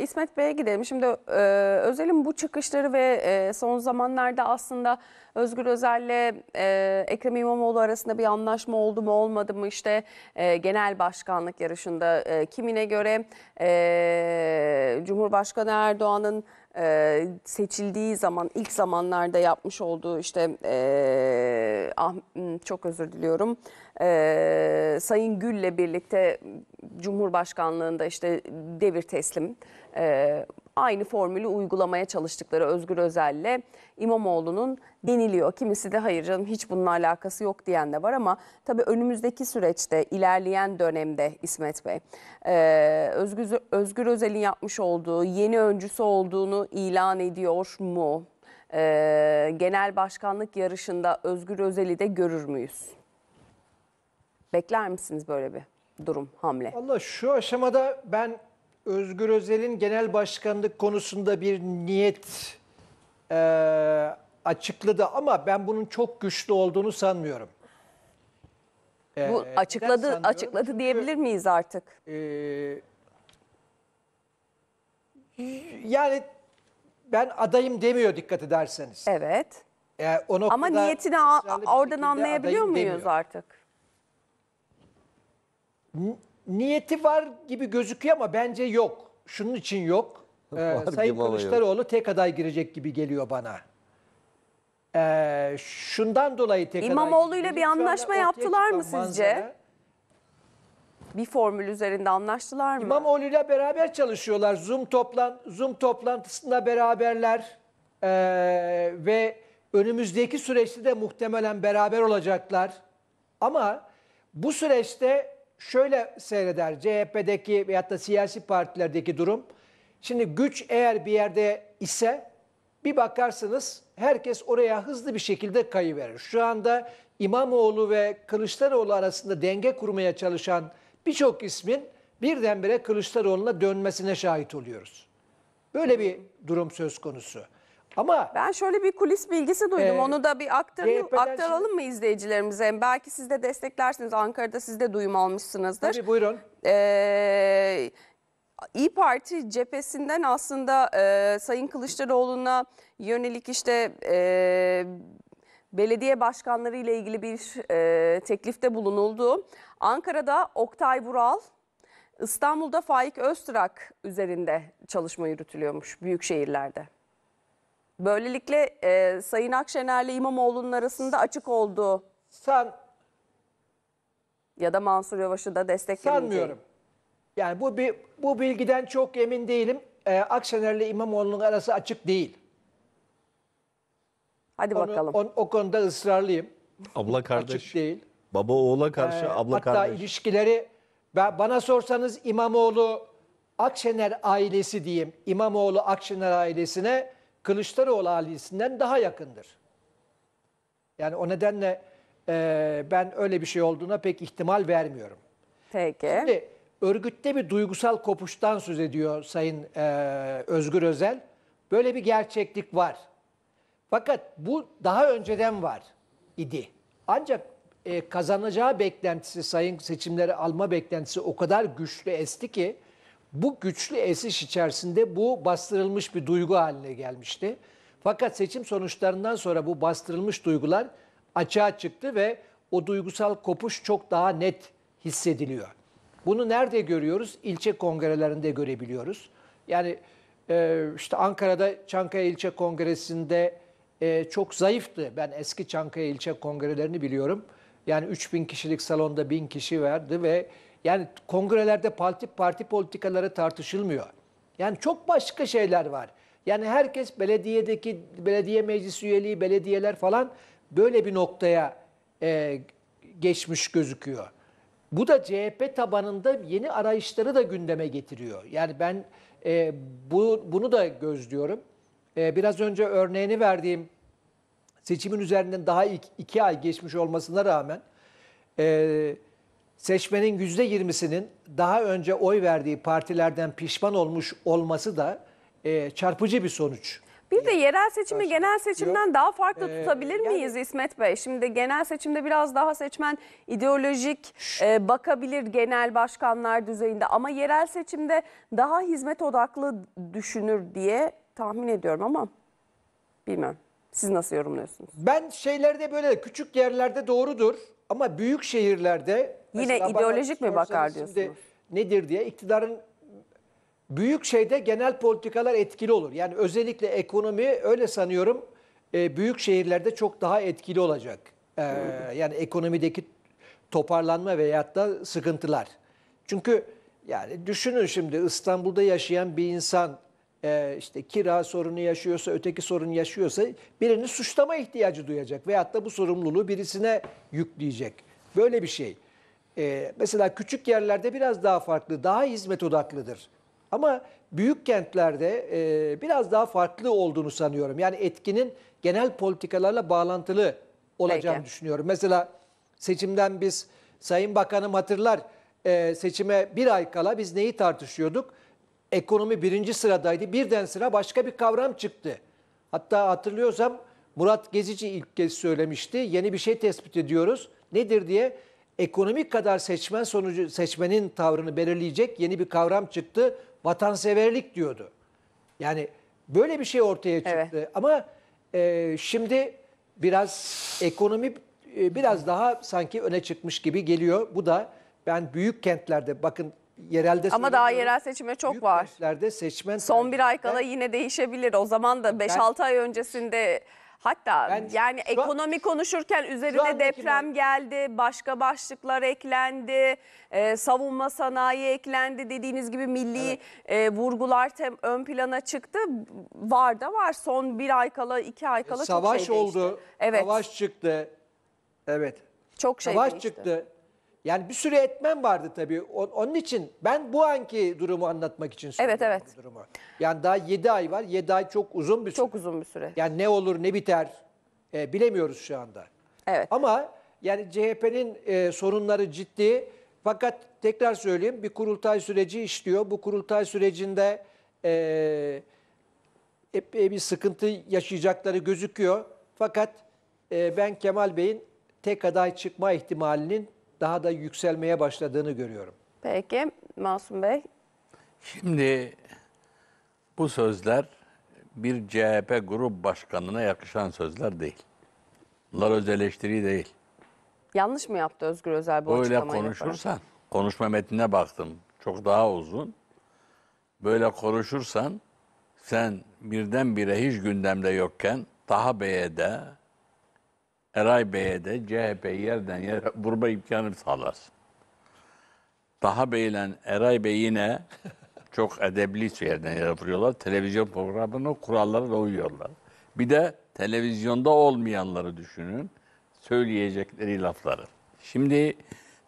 İsmet Bey'e gidelim. Şimdi e, Özel'in bu çıkışları ve e, son zamanlarda aslında Özgür Özel'le e, Ekrem İmamoğlu arasında bir anlaşma oldu mu olmadı mı işte e, genel başkanlık yarışında e, kimine göre e, Cumhurbaşkanı Erdoğan'ın e, seçildiği zaman ilk zamanlarda yapmış olduğu işte e, ah, hmm, çok özür diliyorum e, Sayın Gül'le birlikte Cumhurbaşkanlığında işte devir teslim e, aynı formülü uygulamaya çalıştıkları Özgür Özel'le İmamoğlu'nun deniliyor. Kimisi de hayır canım hiç bununla alakası yok diyen de var ama tabii önümüzdeki süreçte ilerleyen dönemde İsmet Bey e, Özgür, Özgür Özel'in yapmış olduğu yeni öncüsü olduğunu ilan ediyor mu? E, genel başkanlık yarışında Özgür Özel'i de görür müyüz? Bekler misiniz böyle bir durum hamle? Allah şu aşamada ben Özgür Özel'in genel başkanlık konusunda bir niyet e, açıkladı ama ben bunun çok güçlü olduğunu sanmıyorum. E, Bu açıkladı sanıyorum? açıkladı diyebilir miyiz artık? E, yani ben adayım demiyor dikkat ederseniz. Evet. E, o ama niyetini oradan anlayabiliyor muyuz demiyor. artık? Hı? niyeti var gibi gözüküyor ama bence yok. Şunun için yok. Ee, Sayın gibi yok. Kılıçdaroğlu tek aday girecek gibi geliyor bana. Ee, şundan dolayı tek aday İmamoğlu'yla girecek. bir anlaşma yaptılar mı sizce? manzara- Bir formül üzerinde anlaştılar mı? ile beraber çalışıyorlar. Zoom toplan Zoom toplantısında beraberler Ee, ve önümüzdeki süreçte de muhtemelen beraber olacaklar. Ama bu süreçte şöyle seyreder CHP'deki veyahut da siyasi partilerdeki durum. Şimdi güç eğer bir yerde ise bir bakarsınız herkes oraya hızlı bir şekilde kayıverir. Şu anda İmamoğlu ve Kılıçdaroğlu arasında denge kurmaya çalışan birçok ismin birdenbire Kılıçdaroğlu'na dönmesine şahit oluyoruz. Böyle bir durum söz konusu. Ama Ben şöyle bir kulis bilgisi duydum. Ee, Onu da bir aktaralım, CHP'den aktaralım mı izleyicilerimize? Belki siz de desteklersiniz. Ankara'da siz de duyum almışsınızdır. tabii buyurun. Ee, İyi Parti cephesinden aslında e, Sayın Kılıçdaroğlu'na yönelik işte e, belediye başkanları ile ilgili bir e, teklifte bulunuldu. Ankara'da Oktay Vural, İstanbul'da Faik Öztrak üzerinde çalışma yürütülüyormuş büyük şehirlerde. Böylelikle e, Sayın Akşener'le İmamoğlu'nun arasında açık oldu. Sen ya da Mansur Yavaş'ı da desteklemeyeceği. sanmıyorum. Yani bu bir bu bilgiden çok emin değilim. Ee, Akşener'le İmamoğlu'nun arası açık değil. Hadi Onu- bakalım. on- o konuda ısrarlıyım. Abla kardeş. Açık değil. Baba oğula karşı Ee, abla hatta kardeş. ilişkileri ben, bana sorsanız İmamoğlu Akşener ailesi diyeyim. İmamoğlu Akşener ailesine Kılıçdaroğlu ailesinden daha yakındır. Yani o nedenle e, ben öyle bir şey olduğuna pek ihtimal vermiyorum. Peki. Şimdi örgütte bir duygusal kopuştan söz ediyor Sayın e, Özgür Özel. Böyle bir gerçeklik var. Fakat bu daha önceden var idi. Ancak e, kazanacağı beklentisi, sayın seçimleri alma beklentisi o kadar güçlü esti ki bu güçlü esiş içerisinde bu bastırılmış bir duygu haline gelmişti. Fakat seçim sonuçlarından sonra bu bastırılmış duygular açığa çıktı ve o duygusal kopuş çok daha net hissediliyor. Bunu nerede görüyoruz? İlçe kongrelerinde görebiliyoruz. Yani e, işte Ankara'da Çankaya İlçe Kongresi'nde e, çok zayıftı. Ben eski Çankaya İlçe Kongrelerini biliyorum. Yani 3000 kişilik salonda 1000 kişi vardı ve yani kongrelerde parti, parti politikaları tartışılmıyor. Yani çok başka şeyler var. Yani herkes belediyedeki belediye meclis üyeliği, belediyeler falan böyle bir noktaya e, geçmiş gözüküyor. Bu da CHP tabanında yeni arayışları da gündeme getiriyor. Yani ben e, bu, bunu da gözlüyorum. E, biraz önce örneğini verdiğim seçimin üzerinden daha iki, iki ay geçmiş olmasına rağmen... E, Seçmenin %20'sinin daha önce oy verdiği partilerden pişman olmuş olması da e, çarpıcı bir sonuç. Bir de yerel seçimi Başka genel seçimden yok. daha farklı ee, tutabilir yani, miyiz İsmet Bey? Şimdi genel seçimde biraz daha seçmen ideolojik e, bakabilir genel başkanlar düzeyinde ama yerel seçimde daha hizmet odaklı düşünür diye tahmin ediyorum ama bilmem Siz nasıl yorumluyorsunuz? Ben şeylerde böyle küçük yerlerde doğrudur ama büyük şehirlerde Yine Mesela ideolojik mi şey bakar diyorsunuz? nedir diye iktidarın büyük şeyde genel politikalar etkili olur. Yani özellikle ekonomi öyle sanıyorum e, büyük şehirlerde çok daha etkili olacak. E, yani ekonomideki toparlanma veyahut da sıkıntılar. Çünkü yani düşünün şimdi İstanbul'da yaşayan bir insan e, işte kira sorunu yaşıyorsa, öteki sorunu yaşıyorsa birini suçlama ihtiyacı duyacak veyahut da bu sorumluluğu birisine yükleyecek. Böyle bir şey. E, mesela küçük yerlerde biraz daha farklı, daha hizmet odaklıdır. Ama büyük kentlerde e, biraz daha farklı olduğunu sanıyorum. Yani etkinin genel politikalarla bağlantılı olacağını Peki. düşünüyorum. Mesela seçimden biz Sayın Bakanım hatırlar e, seçime bir ay kala biz neyi tartışıyorduk? Ekonomi birinci sıradaydı. Birden sıra başka bir kavram çıktı. Hatta hatırlıyorsam Murat Gezici ilk kez söylemişti. Yeni bir şey tespit ediyoruz. Nedir diye ekonomik kadar seçmen sonucu seçmenin tavrını belirleyecek yeni bir kavram çıktı. Vatanseverlik diyordu. Yani böyle bir şey ortaya çıktı. Evet. Ama e, şimdi biraz ekonomi e, biraz daha sanki öne çıkmış gibi geliyor. Bu da ben büyük kentlerde bakın yerelde Ama daha yerel seçime çok büyük var. Kentlerde seçmen son bir ay kala yine değişebilir. O zaman da 5-6 ay öncesinde Hatta yani, yani ekonomi an, konuşurken üzerine deprem ben... geldi, başka başlıklar eklendi, e, savunma sanayi eklendi dediğiniz gibi milli evet. e, vurgular tem, ön plana çıktı. Var da var son bir ay kala iki ay e, kala Savaş çok şey oldu, Evet. savaş çıktı, evet. Çok şey savaş değişti. çıktı. Yani bir sürü etmen vardı tabii. Onun için ben bu anki durumu anlatmak için söylüyorum. Evet evet. Durumu. Yani daha 7 ay var. 7 ay çok uzun bir süre. Çok uzun bir süre. Yani ne olur ne biter e, bilemiyoruz şu anda. Evet. Ama yani CHP'nin e, sorunları ciddi. Fakat tekrar söyleyeyim bir kurultay süreci işliyor. Bu kurultay sürecinde e, epey bir sıkıntı yaşayacakları gözüküyor. Fakat e, ben Kemal Bey'in tek aday çıkma ihtimalinin daha da yükselmeye başladığını görüyorum. Peki Masum Bey. Şimdi bu sözler bir CHP grup başkanına yakışan sözler değil. Bunlar öz eleştiri değil. Yanlış mı yaptı Özgür Özel bu Böyle açıklamayı? konuşursan, yaparak? konuşma metnine baktım. Çok daha uzun. Böyle konuşursan sen birdenbire hiç gündemde yokken Taha Bey'e de Eray Bey'e de CHP'yi yerden yere vurma imkanı sağlar. Daha Bey'le Eray Bey yine çok edebli yerden yere vuruyorlar. Televizyon programının kurallarına uyuyorlar. Bir de televizyonda olmayanları düşünün. Söyleyecekleri lafları. Şimdi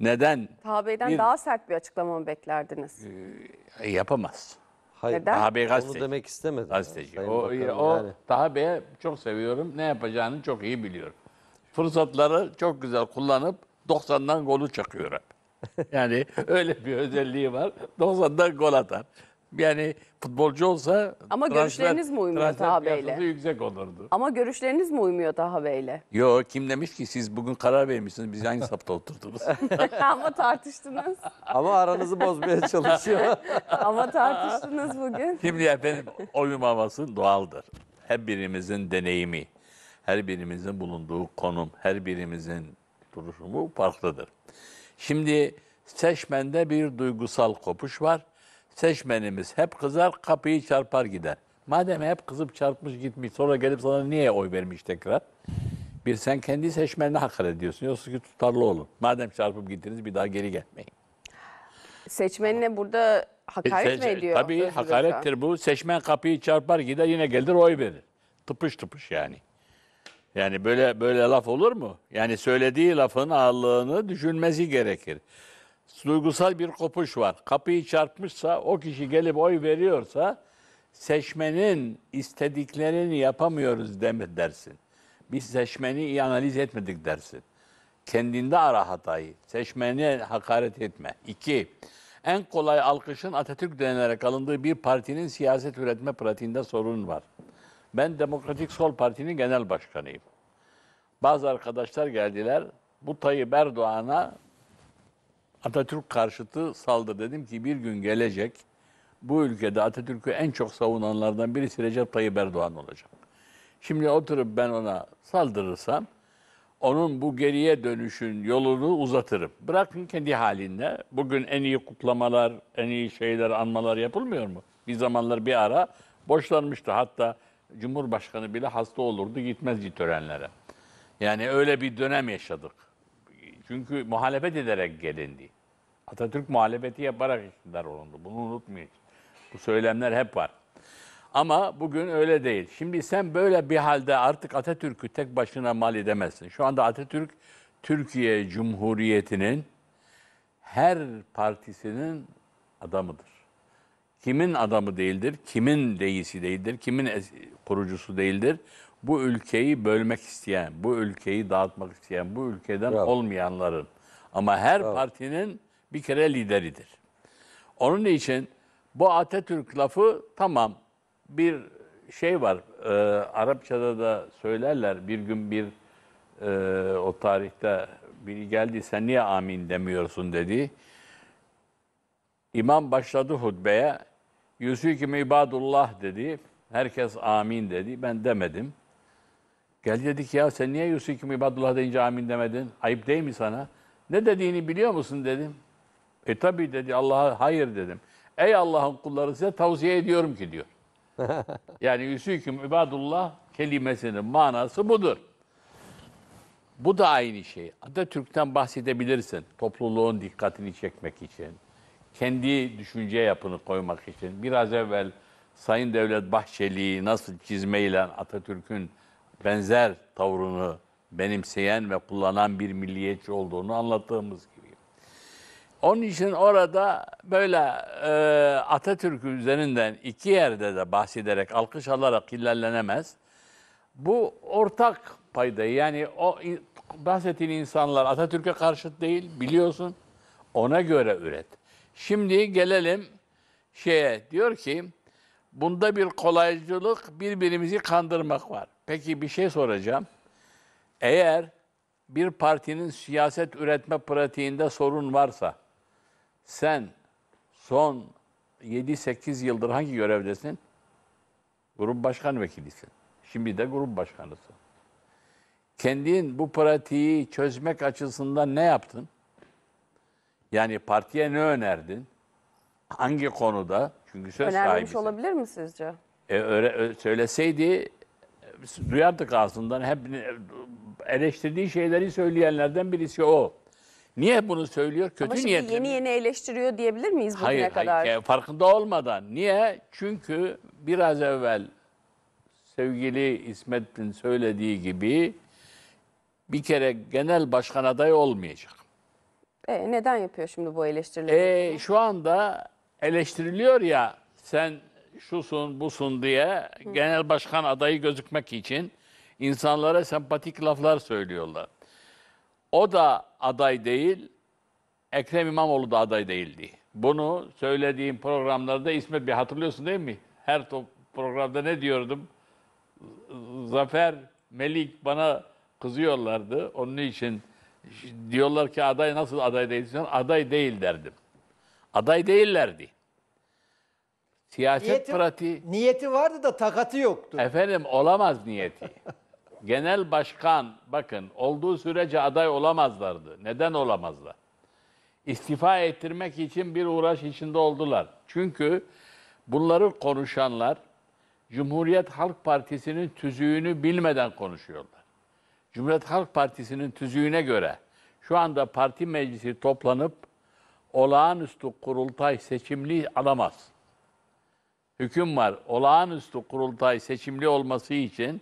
neden? Taha Bey'den bir, daha sert bir açıklama mı beklerdiniz? E, yapamaz. Hayır. Neden? Taha Bey gazeteci. Onu demek istemedim. Gazeteci. Yani. O, o yani. Taha Bey'i çok seviyorum. Ne yapacağını çok iyi biliyorum fırsatları çok güzel kullanıp 90'dan golü çakıyor hep. Yani öyle bir özelliği var. 90'dan gol atar. Yani futbolcu olsa Ama görüşleriniz mi uymuyor transfer Taha Bey'le? yüksek olurdu. Ama görüşleriniz mi uymuyor Taha Bey'le? Yo kim demiş ki siz bugün karar vermişsiniz biz aynı sapta oturdunuz. Ama tartıştınız. Ama aranızı bozmaya çalışıyor. Ama tartıştınız bugün. Şimdi efendim oyun doğaldır. Hep birimizin deneyimi her birimizin bulunduğu konum, her birimizin durumu farklıdır. Şimdi seçmende bir duygusal kopuş var. Seçmenimiz hep kızar, kapıyı çarpar gider. Madem hep kızıp çarpmış gitmiş sonra gelip sana niye oy vermiş tekrar? Bir sen kendi seçmenine hakaret ediyorsun. Yoksa ki tutarlı olun. Madem çarpıp gittiniz bir daha geri gelmeyin. Seçmenine burada hakaret mi ediyor? Tabii hakarettir bu. Seçmen kapıyı çarpar gider yine gelir oy verir. Tıpış tıpış yani. Yani böyle böyle laf olur mu? Yani söylediği lafın ağırlığını düşünmesi gerekir. Duygusal bir kopuş var. Kapıyı çarpmışsa, o kişi gelip oy veriyorsa seçmenin istediklerini yapamıyoruz deme dersin. Biz seçmeni iyi analiz etmedik dersin. Kendinde ara hatayı. Seçmeni hakaret etme. İki, en kolay alkışın Atatürk denilerek alındığı bir partinin siyaset üretme pratiğinde sorun var. Ben Demokratik Sol Parti'nin genel başkanıyım. Bazı arkadaşlar geldiler. Bu Tayyip Erdoğan'a Atatürk karşıtı saldı. Dedim ki bir gün gelecek bu ülkede Atatürk'ü en çok savunanlardan birisi Recep Tayyip Erdoğan olacak. Şimdi oturup ben ona saldırırsam onun bu geriye dönüşün yolunu uzatırım. Bırakın kendi halinde. Bugün en iyi kutlamalar, en iyi şeyler, anmalar yapılmıyor mu? Bir zamanlar bir ara boşlanmıştı. Hatta Cumhurbaşkanı bile hasta olurdu gitmezdi törenlere. Yani öyle bir dönem yaşadık. Çünkü muhalefet ederek gelindi. Atatürk muhalefeti yaparak iktidar olundu. Bunu unutmayın. Bu söylemler hep var. Ama bugün öyle değil. Şimdi sen böyle bir halde artık Atatürk'ü tek başına mal edemezsin. Şu anda Atatürk Türkiye Cumhuriyeti'nin her partisinin adamıdır kimin adamı değildir, kimin reisi değildir, kimin kurucusu değildir. Bu ülkeyi bölmek isteyen, bu ülkeyi dağıtmak isteyen, bu ülkeden Bravo. olmayanların ama her Bravo. partinin bir kere lideridir. Onun için bu Atatürk lafı tamam bir şey var. E, Arapçada da söylerler bir gün bir e, o tarihte biri geldi sen niye amin demiyorsun dedi. İmam başladı hutbeye. Yusuf'u ibadullah dedi. Herkes amin dedi. Ben demedim. Gel ki ya sen niye Yusuf'u ibadullah deyince amin demedin? Ayıp değil mi sana? Ne dediğini biliyor musun dedim. E tabi dedi Allah'a hayır dedim. Ey Allah'ın kulları size tavsiye ediyorum ki diyor. yani Yusuf'u ibadullah kelimesinin manası budur. Bu da aynı şey. Atatürk'ten bahsedebilirsin topluluğun dikkatini çekmek için kendi düşünce yapını koymak için biraz evvel Sayın Devlet Bahçeli'yi nasıl çizmeyle Atatürk'ün benzer tavrını benimseyen ve kullanan bir milliyetçi olduğunu anlattığımız gibi. Onun için orada böyle e, Atatürk üzerinden iki yerde de bahsederek, alkış alarak ilerlenemez. Bu ortak paydayı yani o bahsettiğin insanlar Atatürk'e karşıt değil biliyorsun ona göre üret. Şimdi gelelim şeye. Diyor ki bunda bir kolaycılık birbirimizi kandırmak var. Peki bir şey soracağım. Eğer bir partinin siyaset üretme pratiğinde sorun varsa sen son 7-8 yıldır hangi görevdesin? Grup başkan vekilisin. Şimdi de grup başkanısın. Kendin bu pratiği çözmek açısından ne yaptın? Yani partiye ne önerdin? Hangi konuda? Çünkü söz Önermemiş sahibisin. olabilir mi sizce? E, öyle, söyleseydi duyardık ağzından. Hep eleştirdiği şeyleri söyleyenlerden birisi o. Niye bunu söylüyor? Kötü Ama şimdi niyetli yeni yeni eleştiriyor diyebilir miyiz bugüne hayır, kadar? Hayır, farkında olmadan. Niye? Çünkü biraz evvel sevgili İsmet'in söylediği gibi bir kere genel başkan adayı olmayacak. E, neden yapıyor şimdi bu eleştirileri? E, şu anda eleştiriliyor ya sen şusun busun diye genel başkan adayı gözükmek için insanlara sempatik laflar söylüyorlar. O da aday değil, Ekrem İmamoğlu da aday değildi. Bunu söylediğim programlarda İsmet bir hatırlıyorsun değil mi? Her top programda ne diyordum? Zafer, Melik bana kızıyorlardı. Onun için diyorlar ki aday nasıl aday değilsin? Aday değil derdim. Aday değillerdi. Siyaset niyeti, pratiği... Niyeti vardı da takatı yoktu. Efendim olamaz niyeti. Genel başkan bakın olduğu sürece aday olamazlardı. Neden olamazlar? İstifa ettirmek için bir uğraş içinde oldular. Çünkü bunları konuşanlar Cumhuriyet Halk Partisi'nin tüzüğünü bilmeden konuşuyorlar. Cumhuriyet Halk Partisi'nin tüzüğüne göre şu anda parti meclisi toplanıp olağanüstü kurultay seçimli alamaz. Hüküm var. Olağanüstü kurultay seçimli olması için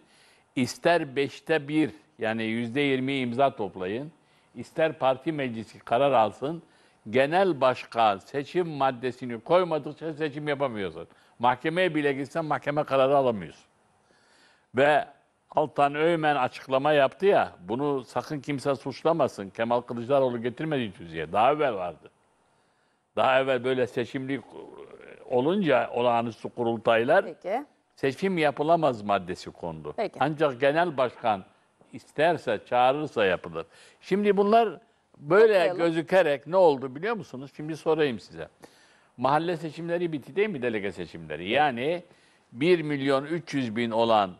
ister beşte bir yani yüzde yirmi imza toplayın, ister parti meclisi karar alsın, genel başkan seçim maddesini koymadıkça seçim yapamıyorsun. Mahkemeye bile gitsen mahkeme kararı alamıyorsun. Ve Altan Öğmen açıklama yaptı ya, bunu sakın kimse suçlamasın. Kemal Kılıçdaroğlu getirmedi Tüzü'ye. Daha evvel vardı. Daha evvel böyle seçimli olunca olağanüstü kurultaylar Peki. seçim yapılamaz maddesi kondu. Peki. Ancak genel başkan isterse, çağırırsa yapılır. Şimdi bunlar böyle Bakalım. gözükerek ne oldu biliyor musunuz? Şimdi sorayım size. Mahalle seçimleri bitti değil mi delege seçimleri? Yani 1 milyon 300 bin olan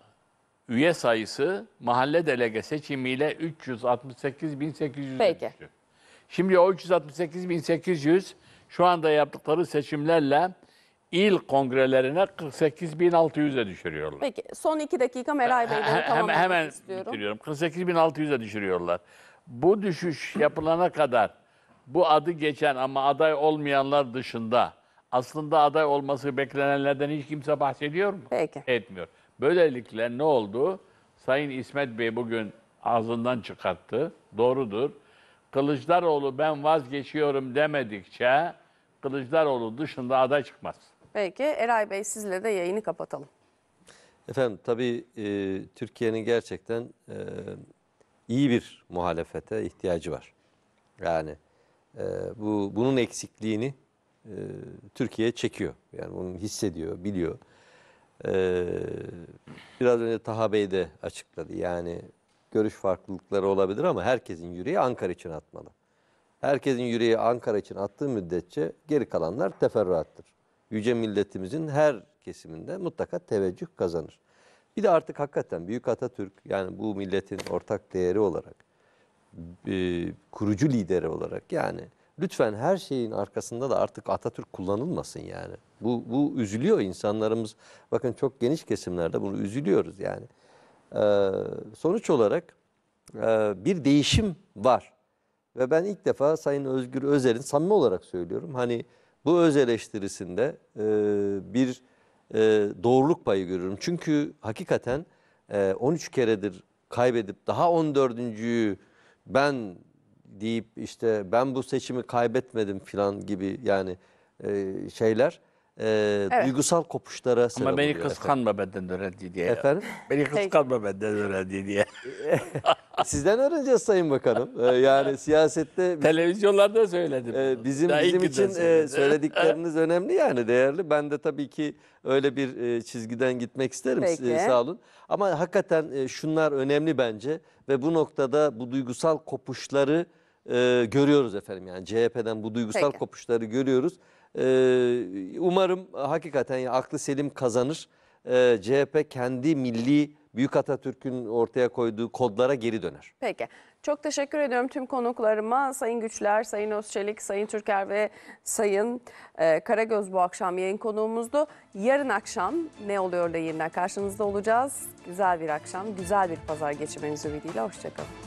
üye sayısı mahalle delege seçimiyle 368.800 Peki. Şimdi o 368.800 şu anda yaptıkları seçimlerle il kongrelerine 48.600'e düşürüyorlar. Peki son iki dakika Meral Bey'den He- tamamlamak hemen istiyorum. bitiriyorum. 48.600'e düşürüyorlar. Bu düşüş yapılana kadar bu adı geçen ama aday olmayanlar dışında aslında aday olması beklenenlerden hiç kimse bahsediyor mu? Peki. Etmiyor. Böylelikle ne oldu? Sayın İsmet Bey bugün ağzından çıkarttı. Doğrudur. Kılıçdaroğlu ben vazgeçiyorum demedikçe Kılıçdaroğlu dışında aday çıkmaz. Peki Eray Bey sizle de yayını kapatalım. Efendim tabii e, Türkiye'nin gerçekten e, iyi bir muhalefete ihtiyacı var. Yani e, bu bunun eksikliğini e, Türkiye çekiyor. Yani bunu hissediyor, biliyor. Ee, biraz önce Taha Bey de açıkladı. Yani görüş farklılıkları olabilir ama herkesin yüreği Ankara için atmalı. Herkesin yüreği Ankara için attığı müddetçe geri kalanlar teferruattır. Yüce milletimizin her kesiminde mutlaka teveccüh kazanır. Bir de artık hakikaten Büyük Atatürk yani bu milletin ortak değeri olarak, e, kurucu lideri olarak yani lütfen her şeyin arkasında da artık Atatürk kullanılmasın yani. Bu, bu üzülüyor insanlarımız. Bakın çok geniş kesimlerde bunu üzülüyoruz yani. Ee, sonuç olarak e, bir değişim var. Ve ben ilk defa Sayın Özgür Özel'in samimi olarak söylüyorum. Hani bu öz eleştirisinde e, bir e, doğruluk payı görüyorum. Çünkü hakikaten e, 13 keredir kaybedip daha 14. ben deyip işte ben bu seçimi kaybetmedim filan gibi yani e, şeyler e, Evet. duygusal kopuşlara sebep Ama beni oluyor efendim. kıskanma benden öğrendi diye. ya. Efendim? Beni kıskanma benden öğrendi diye. Sizden öğreneceğiz Sayın Bakanım. E, yani siyasette Televizyonlarda söyledim. E, bizim Daha bizim için e, söyledikleriniz önemli yani değerli. Ben de tabii ki öyle bir çizgiden gitmek isterim Peki. size sağ olun. Ama hakikaten şunlar önemli bence ve bu noktada bu duygusal kopuşları e, görüyoruz efendim. Yani CHP'den bu duygusal Peki. kopuşları görüyoruz. E, umarım hakikaten ya, aklı selim kazanır. E, ee, CHP kendi milli Büyük Atatürk'ün ortaya koyduğu kodlara geri döner. Peki. Çok teşekkür ediyorum tüm konuklarıma. Sayın Güçler, Sayın Özçelik, Sayın Türker ve Sayın e, Karagöz bu akşam yayın konuğumuzdu. Yarın akşam ne oluyor da yeniden karşınızda olacağız. Güzel bir akşam, güzel bir pazar geçirmenizi ümidiyle. Hoşçakalın.